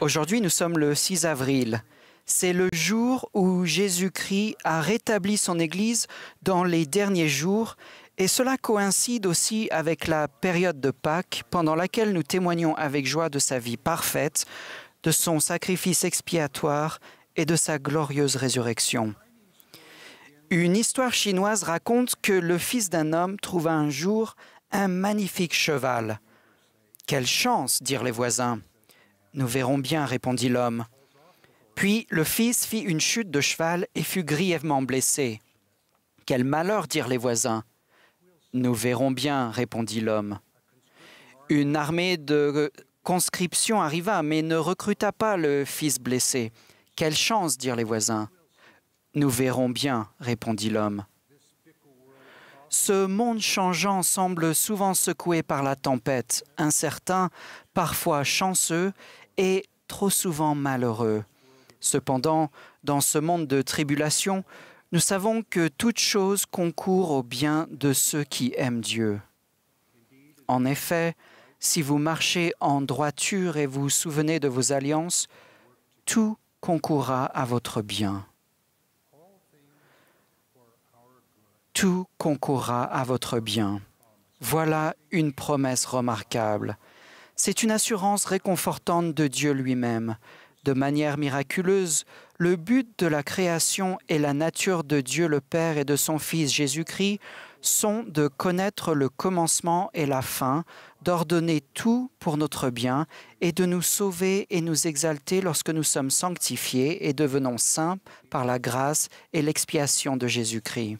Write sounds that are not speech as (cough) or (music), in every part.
Aujourd'hui, nous sommes le 6 avril. C'est le jour où Jésus-Christ a rétabli son Église dans les derniers jours, et cela coïncide aussi avec la période de Pâques, pendant laquelle nous témoignons avec joie de sa vie parfaite, de son sacrifice expiatoire et de sa glorieuse résurrection. Une histoire chinoise raconte que le fils d'un homme trouva un jour un magnifique cheval. Quelle chance dirent les voisins. Nous verrons bien, répondit l'homme. Puis le fils fit une chute de cheval et fut grièvement blessé. Quel malheur dirent les voisins. Nous verrons bien, répondit l'homme. Une armée de conscription arriva, mais ne recruta pas le fils blessé. Quelle chance dirent les voisins. Nous verrons bien, répondit l'homme. Ce monde changeant semble souvent secoué par la tempête, incertain, parfois chanceux et trop souvent malheureux. Cependant, dans ce monde de tribulation, nous savons que toute chose concourt au bien de ceux qui aiment Dieu. En effet, si vous marchez en droiture et vous souvenez de vos alliances, tout concourra à votre bien. tout concourra à votre bien. Voilà une promesse remarquable. C'est une assurance réconfortante de Dieu lui-même. De manière miraculeuse, le but de la création et la nature de Dieu le Père et de son Fils Jésus-Christ sont de connaître le commencement et la fin, d'ordonner tout pour notre bien et de nous sauver et nous exalter lorsque nous sommes sanctifiés et devenons saints par la grâce et l'expiation de Jésus-Christ.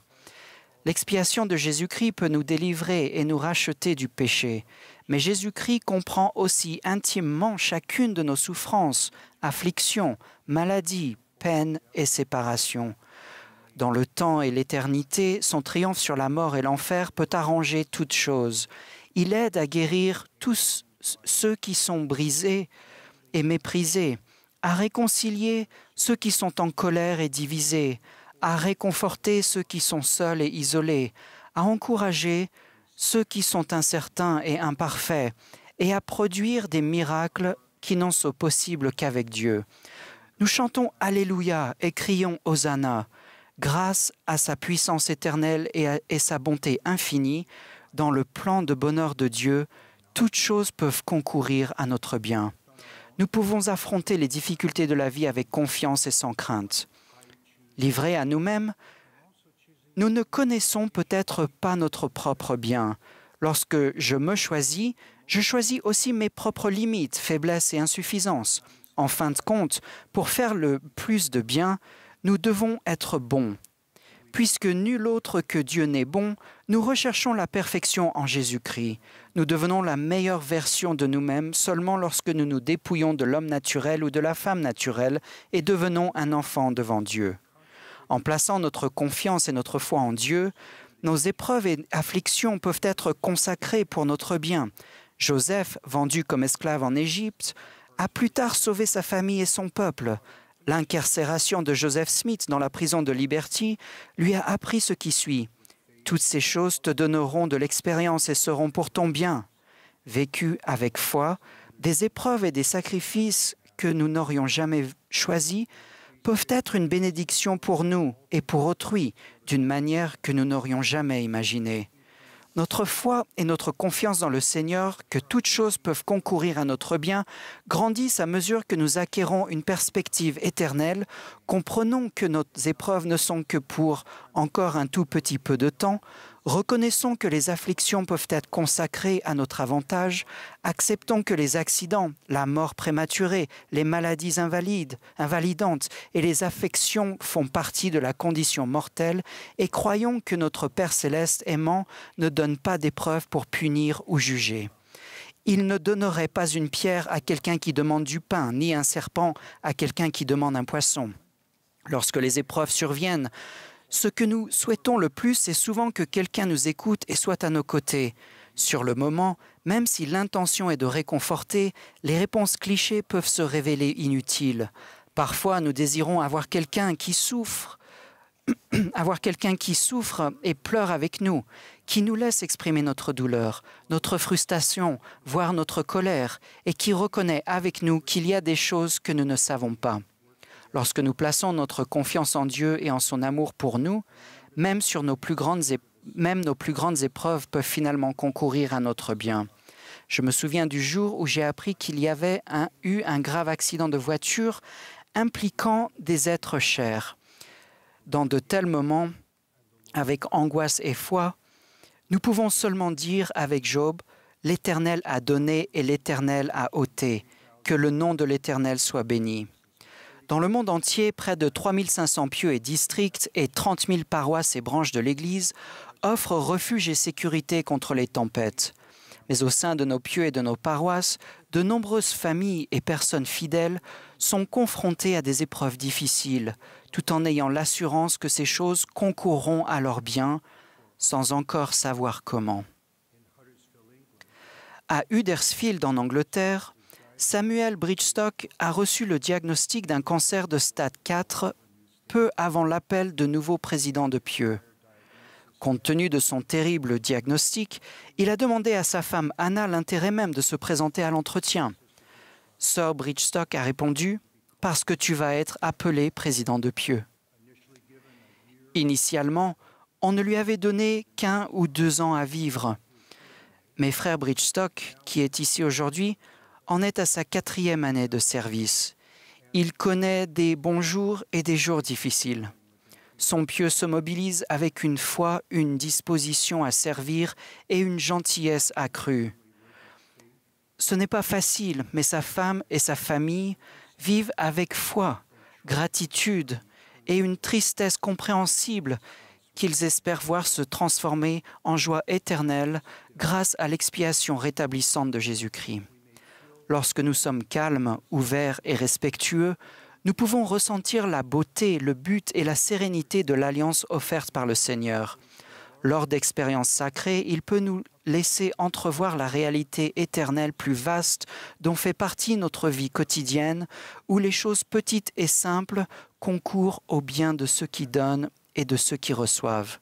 L'expiation de Jésus-Christ peut nous délivrer et nous racheter du péché, mais Jésus-Christ comprend aussi intimement chacune de nos souffrances, afflictions, maladies, peines et séparations. Dans le temps et l'éternité, son triomphe sur la mort et l'enfer peut arranger toutes choses. Il aide à guérir tous ceux qui sont brisés et méprisés, à réconcilier ceux qui sont en colère et divisés, à réconforter ceux qui sont seuls et isolés, à encourager ceux qui sont incertains et imparfaits, et à produire des miracles qui n'en sont possibles qu'avec Dieu. Nous chantons Alléluia et crions Hosanna, grâce à sa puissance éternelle et, sa bonté infinie, dans le plan de bonheur de Dieu, toutes choses peuvent concourir à notre bien. Nous pouvons affronter les difficultés de la vie avec confiance et sans crainte livrés à nous-mêmes, nous ne connaissons peut-être pas notre propre bien. Lorsque je me choisis, je choisis aussi mes propres limites, faiblesses et insuffisances. En fin de compte, pour faire le plus de bien, nous devons être bons. Puisque nul autre que Dieu n'est bon, nous recherchons la perfection en Jésus-Christ. Nous devenons la meilleure version de nous-mêmes seulement lorsque nous nous dépouillons de l'homme naturel ou de la femme naturelle et devenons un enfant devant Dieu. En plaçant notre confiance et notre foi en Dieu, nos épreuves et afflictions peuvent être consacrées pour notre bien. Joseph, vendu comme esclave en Égypte, a plus tard sauvé sa famille et son peuple. L'incarcération de Joseph Smith dans la prison de Liberty lui a appris ce qui suit. Toutes ces choses te donneront de l'expérience et seront pour ton bien. Vécu avec foi, des épreuves et des sacrifices que nous n'aurions jamais choisis peuvent être une bénédiction pour nous et pour autrui d'une manière que nous n'aurions jamais imaginée. Notre foi et notre confiance dans le Seigneur, que toutes choses peuvent concourir à notre bien, grandissent à mesure que nous acquérons une perspective éternelle, comprenons que nos épreuves ne sont que pour encore un tout petit peu de temps, Reconnaissons que les afflictions peuvent être consacrées à notre avantage, acceptons que les accidents, la mort prématurée, les maladies invalides, invalidantes et les affections font partie de la condition mortelle et croyons que notre Père céleste aimant ne donne pas d'épreuves pour punir ou juger. Il ne donnerait pas une pierre à quelqu'un qui demande du pain, ni un serpent à quelqu'un qui demande un poisson. Lorsque les épreuves surviennent, ce que nous souhaitons le plus, c'est souvent que quelqu'un nous écoute et soit à nos côtés. Sur le moment, même si l'intention est de réconforter, les réponses clichés peuvent se révéler inutiles. Parfois, nous désirons avoir quelqu'un qui souffre, (clears throat) avoir quelqu'un qui souffre et pleure avec nous, qui nous laisse exprimer notre douleur, notre frustration, voire notre colère, et qui reconnaît avec nous qu'il y a des choses que nous ne savons pas. Lorsque nous plaçons notre confiance en Dieu et en son amour pour nous, même, sur nos plus grandes même nos plus grandes épreuves peuvent finalement concourir à notre bien. Je me souviens du jour où j'ai appris qu'il y avait eu un grave accident de voiture impliquant des êtres chers. Dans de tels moments, avec angoisse et foi, nous pouvons seulement dire avec Job, L'Éternel a donné et l'Éternel a ôté, que le nom de l'Éternel soit béni. Dans le monde entier, près de 3500 pieux et districts et 30 000 paroisses et branches de l'Église offrent refuge et sécurité contre les tempêtes. Mais au sein de nos pieux et de nos paroisses, de nombreuses familles et personnes fidèles sont confrontées à des épreuves difficiles, tout en ayant l'assurance que ces choses concourront à leur bien, sans encore savoir comment. À Huddersfield, en Angleterre, Samuel Bridgestock a reçu le diagnostic d'un cancer de stade 4 peu avant l'appel de nouveau président de Pieux. Compte tenu de son terrible diagnostic, il a demandé à sa femme Anna l'intérêt même de se présenter à l'entretien. Sir Bridgestock a répondu Parce que tu vas être appelé président de Pieux. Initialement, on ne lui avait donné qu'un ou deux ans à vivre. Mais frère Bridgestock, qui est ici aujourd'hui, en est à sa quatrième année de service. Il connaît des bons jours et des jours difficiles. Son pieu se mobilise avec une foi, une disposition à servir et une gentillesse accrue. Ce n'est pas facile, mais sa femme et sa famille vivent avec foi, gratitude et une tristesse compréhensible qu'ils espèrent voir se transformer en joie éternelle grâce à l'expiation rétablissante de Jésus-Christ. Lorsque nous sommes calmes, ouverts et respectueux, nous pouvons ressentir la beauté, le but et la sérénité de l'alliance offerte par le Seigneur. Lors d'expériences sacrées, il peut nous laisser entrevoir la réalité éternelle plus vaste dont fait partie notre vie quotidienne, où les choses petites et simples concourent au bien de ceux qui donnent et de ceux qui reçoivent.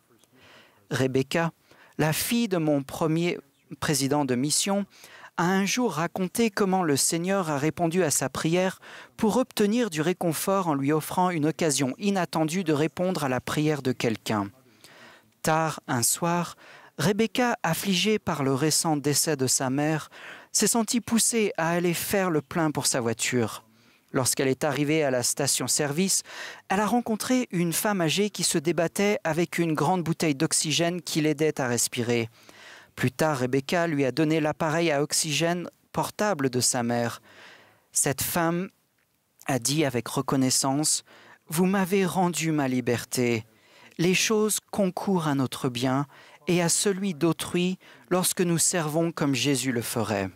Rebecca, la fille de mon premier président de mission, a un jour raconté comment le Seigneur a répondu à sa prière pour obtenir du réconfort en lui offrant une occasion inattendue de répondre à la prière de quelqu'un. Tard un soir, Rebecca, affligée par le récent décès de sa mère, s'est sentie poussée à aller faire le plein pour sa voiture. Lorsqu'elle est arrivée à la station-service, elle a rencontré une femme âgée qui se débattait avec une grande bouteille d'oxygène qui l'aidait à respirer. Plus tard, Rebecca lui a donné l'appareil à oxygène portable de sa mère. Cette femme a dit avec reconnaissance Vous m'avez rendu ma liberté. Les choses concourent à notre bien et à celui d'autrui lorsque nous servons comme Jésus le ferait.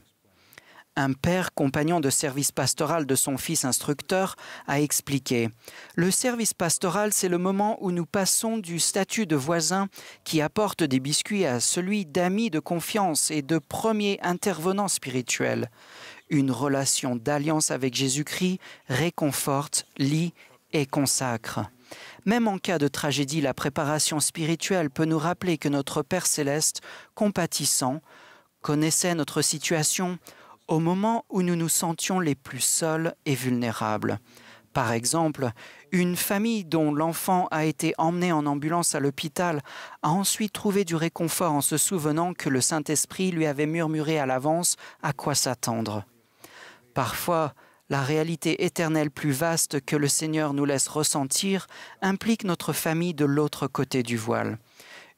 Un père compagnon de service pastoral de son fils instructeur a expliqué ⁇ Le service pastoral, c'est le moment où nous passons du statut de voisin qui apporte des biscuits à celui d'ami de confiance et de premier intervenant spirituel. Une relation d'alliance avec Jésus-Christ réconforte, lie et consacre. ⁇ même en cas de tragédie, la préparation spirituelle peut nous rappeler que notre Père céleste, compatissant, connaissait notre situation, au moment où nous nous sentions les plus seuls et vulnérables. Par exemple, une famille dont l'enfant a été emmené en ambulance à l'hôpital a ensuite trouvé du réconfort en se souvenant que le Saint-Esprit lui avait murmuré à l'avance à quoi s'attendre. Parfois, la réalité éternelle plus vaste que le Seigneur nous laisse ressentir implique notre famille de l'autre côté du voile.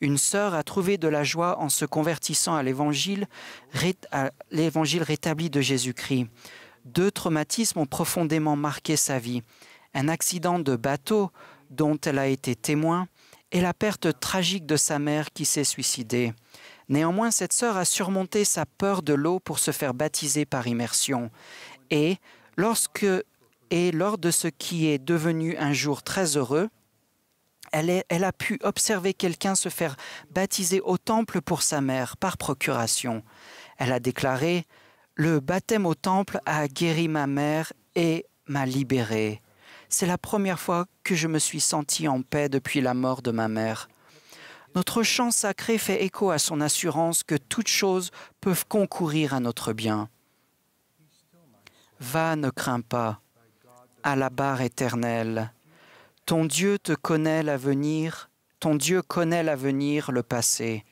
Une sœur a trouvé de la joie en se convertissant à l'évangile, l'évangile rétabli de Jésus-Christ. Deux traumatismes ont profondément marqué sa vie. Un accident de bateau dont elle a été témoin et la perte tragique de sa mère qui s'est suicidée. Néanmoins, cette sœur a surmonté sa peur de l'eau pour se faire baptiser par immersion. Et, lorsque, et lors de ce qui est devenu un jour très heureux, elle, a pu observer quelqu'un se faire baptiser au temple pour sa mère, par procuration. Elle a déclaré Le baptême au temple a guéri ma mère et m'a libérée. C'est la première fois que je me suis sentie en paix depuis la mort de ma mère. Notre chant sacré fait écho à son assurance que toutes choses peuvent concourir à notre bien. Va, ne crains pas, à la barre éternelle ton Dieu te connaît l'avenir, ton Dieu connaît l'avenir, le passé.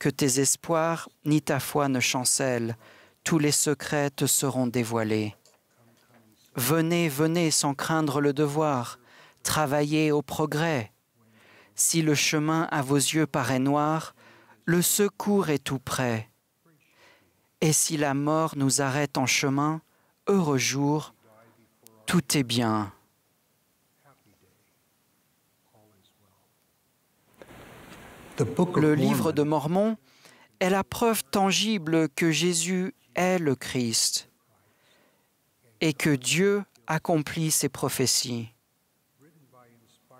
Que tes espoirs ni ta foi ne chancellent, tous les secrets te seront dévoilés. Venez, venez sans craindre le devoir, travaillez au progrès. Si le chemin à vos yeux paraît noir, le secours est tout près. Et si la mort nous arrête en chemin, heureux jour, tout est bien. le livre de Mormon est la preuve tangible que Jésus est le Christ et que Dieu accomplit ses prophéties.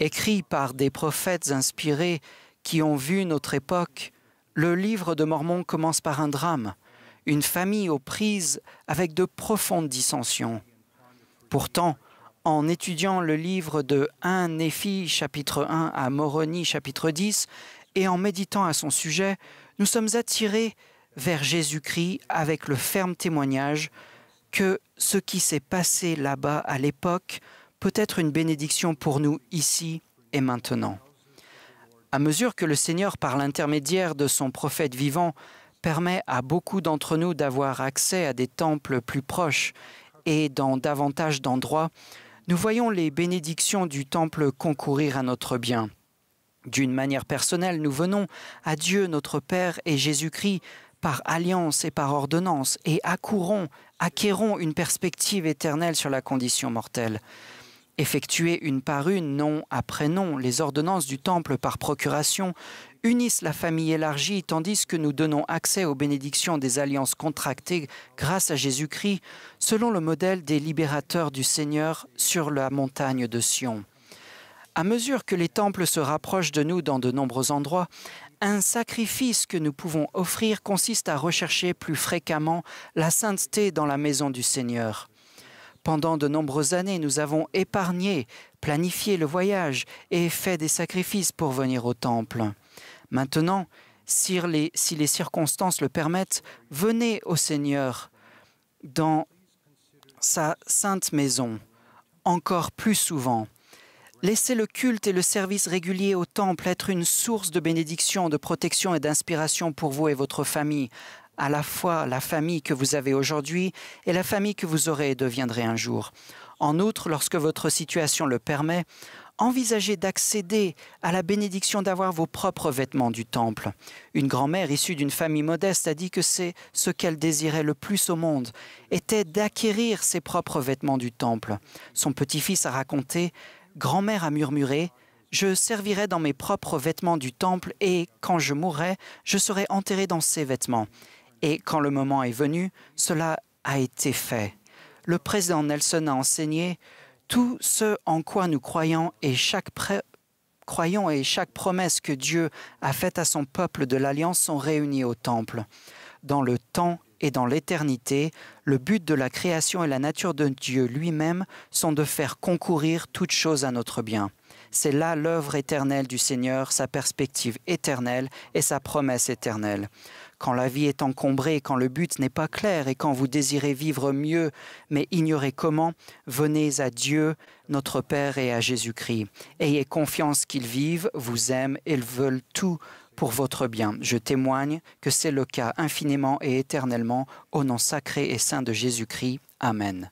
Écrit par des prophètes inspirés qui ont vu notre époque, le livre de Mormon commence par un drame, une famille aux prises avec de profondes dissensions. Pourtant, en étudiant le livre de 1 Néphi, chapitre 1 à Moroni, chapitre 10, et en méditant à son sujet, nous sommes attirés vers Jésus-Christ avec le ferme témoignage que ce qui s'est passé là-bas à l'époque peut être une bénédiction pour nous ici et maintenant. À mesure que le Seigneur, par l'intermédiaire de son prophète vivant, permet à beaucoup d'entre nous d'avoir accès à des temples plus proches et dans davantage d'endroits, nous voyons les bénédictions du temple concourir à notre bien. D'une manière personnelle, nous venons à Dieu notre Père et Jésus-Christ par alliance et par ordonnance et accourons, acquérons une perspective éternelle sur la condition mortelle. Effectuer une par une, nom après nom, les ordonnances du temple par procuration unissent la famille élargie tandis que nous donnons accès aux bénédictions des alliances contractées grâce à Jésus-Christ selon le modèle des libérateurs du Seigneur sur la montagne de Sion. À mesure que les temples se rapprochent de nous dans de nombreux endroits, un sacrifice que nous pouvons offrir consiste à rechercher plus fréquemment la sainteté dans la maison du Seigneur. Pendant de nombreuses années, nous avons épargné, planifié le voyage et fait des sacrifices pour venir au temple. Maintenant, si les, si les circonstances le permettent, venez au Seigneur dans sa sainte maison encore plus souvent Laissez le culte et le service régulier au temple être une source de bénédiction, de protection et d'inspiration pour vous et votre famille. À la fois, la famille que vous avez aujourd'hui et la famille que vous aurez et deviendrez un jour. En outre, lorsque votre situation le permet, envisagez d'accéder à la bénédiction d'avoir vos propres vêtements du temple. Une grand-mère issue d'une famille modeste a dit que c'est ce qu'elle désirait le plus au monde, était d'acquérir ses propres vêtements du temple. Son petit-fils a raconté Grand-mère a murmuré Je servirai dans mes propres vêtements du temple et, quand je mourrai, je serai enterré dans ces vêtements. Et quand le moment est venu, cela a été fait. Le président Nelson a enseigné Tout ce en quoi nous croyons et chaque et chaque promesse que Dieu a faite à son peuple de l'Alliance sont réunis au temple. Dans le temps et dans l'éternité, le but de la création et la nature de Dieu lui-même sont de faire concourir toutes choses à notre bien. C'est là l'œuvre éternelle du Seigneur, sa perspective éternelle et sa promesse éternelle. Quand la vie est encombrée, quand le but n'est pas clair et quand vous désirez vivre mieux mais ignorez comment, venez à Dieu, notre Père et à Jésus-Christ. Ayez confiance qu'ils vivent, vous aiment et veulent tout pour votre bien. Je témoigne que c'est le cas infiniment et éternellement au nom sacré et saint de Jésus-Christ. Amen.